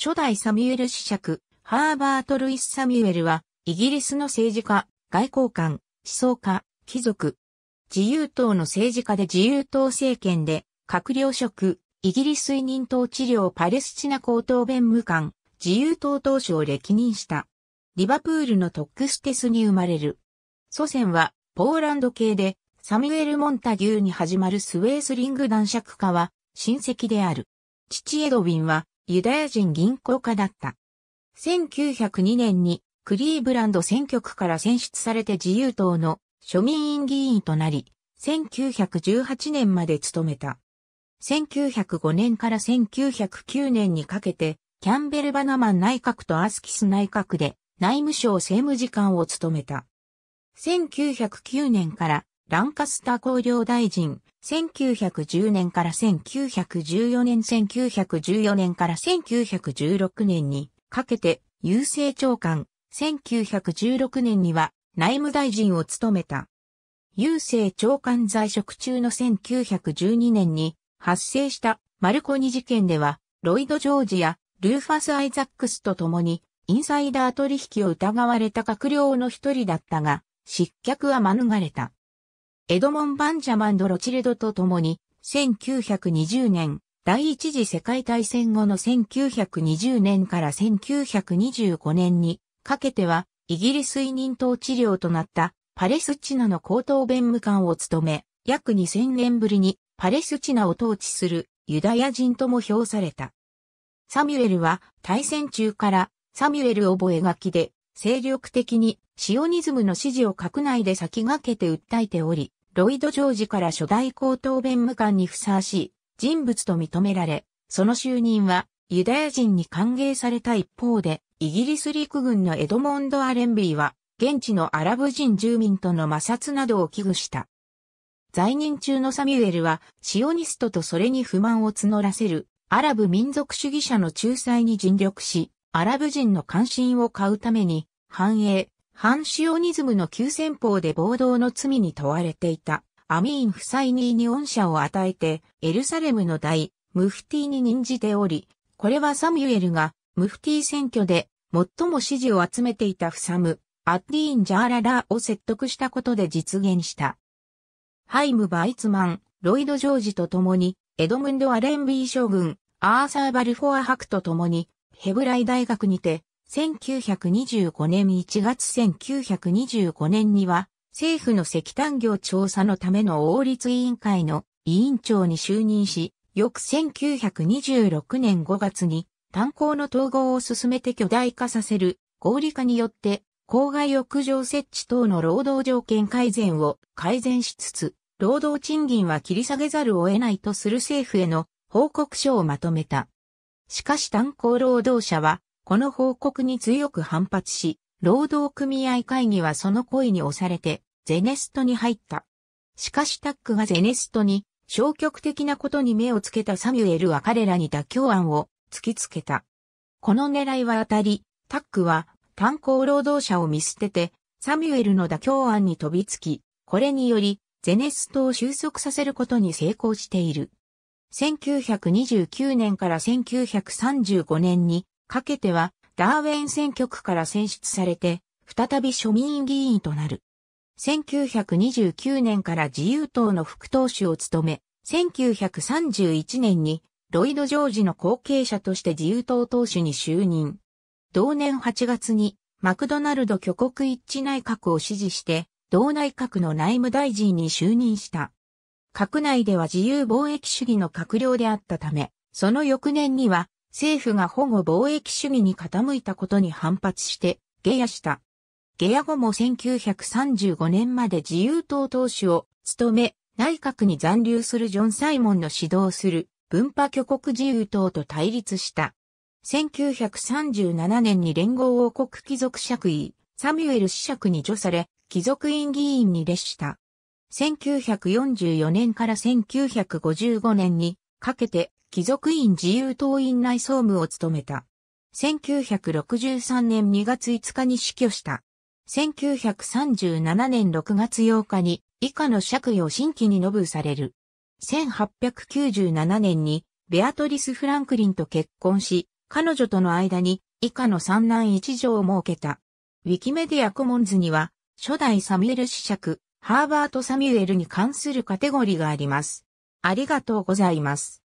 初代サミュエル子爵、ハーバート・ルイス・サミュエルは、イギリスの政治家、外交官、思想家、貴族、自由党の政治家で自由党政権で、閣僚職、イギリス委任党治療パレスチナ高等弁務官、自由党党首を歴任した。リバプールのトックステスに生まれる。祖先は、ポーランド系で、サミュエル・モンタギューに始まるスウェースリング男爵家は、親戚である。父エドウィンは、ユダヤ人銀行家だった。1902年にクリーブランド選挙区から選出されて自由党の庶民院議員となり、1918年まで務めた。1905年から1909年にかけて、キャンベル・バナマン内閣とアスキス内閣で内務省政務次官を務めた。1909年からランカスター工業大臣、1910年から1914年、1914年から1916年にかけて郵政長官、1916年には内務大臣を務めた。郵政長官在職中の1912年に発生したマルコニ事件では、ロイド・ジョージやルーファス・アイザックスと共にインサイダー取引を疑われた閣僚の一人だったが、失脚は免れた。エドモン・バンジャマンド・ロチルドと共に、1920年、第一次世界大戦後の1920年から1925年にかけては、イギリス委任統治領となったパレスチナの高等弁務官を務め、約2000年ぶりにパレスチナを統治するユダヤ人とも評された。サミュエルは大戦中からサミュエル覚書で精力的にシオニズムの支持を閣内で先駆けて訴えており、ロイド・ジョージから初代高等弁務官にふさわしい人物と認められ、その就任はユダヤ人に歓迎された一方で、イギリス陸軍のエドモンド・アレンビーは、現地のアラブ人住民との摩擦などを危惧した。在任中のサミュエルは、シオニストとそれに不満を募らせる、アラブ民族主義者の仲裁に尽力し、アラブ人の関心を買うために、繁栄、反シオニズムの急戦法で暴動の罪に問われていたアミーン・フサイニーに恩赦を与えてエルサレムの大ムフティに任じており、これはサミュエルがムフティ選挙で最も支持を集めていたフサム、アッディーン・ジャーララーを説得したことで実現した。ハイム・バイツマン、ロイド・ジョージと共に、エドムンド・アレンビー将軍、アーサー・バルフォアハクと共に、ヘブライ大学にて、1925年1月1925年には、政府の石炭業調査のための王立委員会の委員長に就任し、翌1926年5月に炭鉱の統合を進めて巨大化させる合理化によって郊外屋上設置等の労働条件改善を改善しつつ、労働賃金は切り下げざるを得ないとする政府への報告書をまとめた。しかし炭鉱労働者はこの報告に強く反発し、労働組合会議はその声に押されて、ゼネストに入った。しかしタックがゼネストに、消極的なことに目をつけたサミュエルは彼らに妥協案を突きつけた。この狙いは当たり、タックは炭鉱労働者を見捨てて、サミュエルの妥協案に飛びつき、これにより、ゼネストを収束させることに成功している。1929年から1935年にかけては、ダーウェン選挙区から選出されて、再び庶民議員となる。1929年から自由党の副党首を務め、1931年にロイド・ジョージの後継者として自由党党首に就任。同年8月にマクドナルド挙国一致内閣を支持して、同内閣の内務大臣に就任した。閣内では自由貿易主義の閣僚であったため、その翌年には政府が保護貿易主義に傾いたことに反発して、下野した。下野後も1935年まで自由党党首を務め、内閣に残留するジョン・サイモンの指導する文化挙国自由党と対立した。1937年に連合王国貴族爵位、サミュエル子爵に助され、貴族院議員に列した。1944年から1955年にかけて貴族院自由党院内総務を務めた。1963年2月5日に死去した。1937年6月8日に以下の借位を新規にノぶされる。1897年にベアトリス・フランクリンと結婚し、彼女との間に以下の三男一女を設けた。ウィキメディアコモンズには初代サミュエル子爵、ハーバート・サミュエルに関するカテゴリーがあります。ありがとうございます。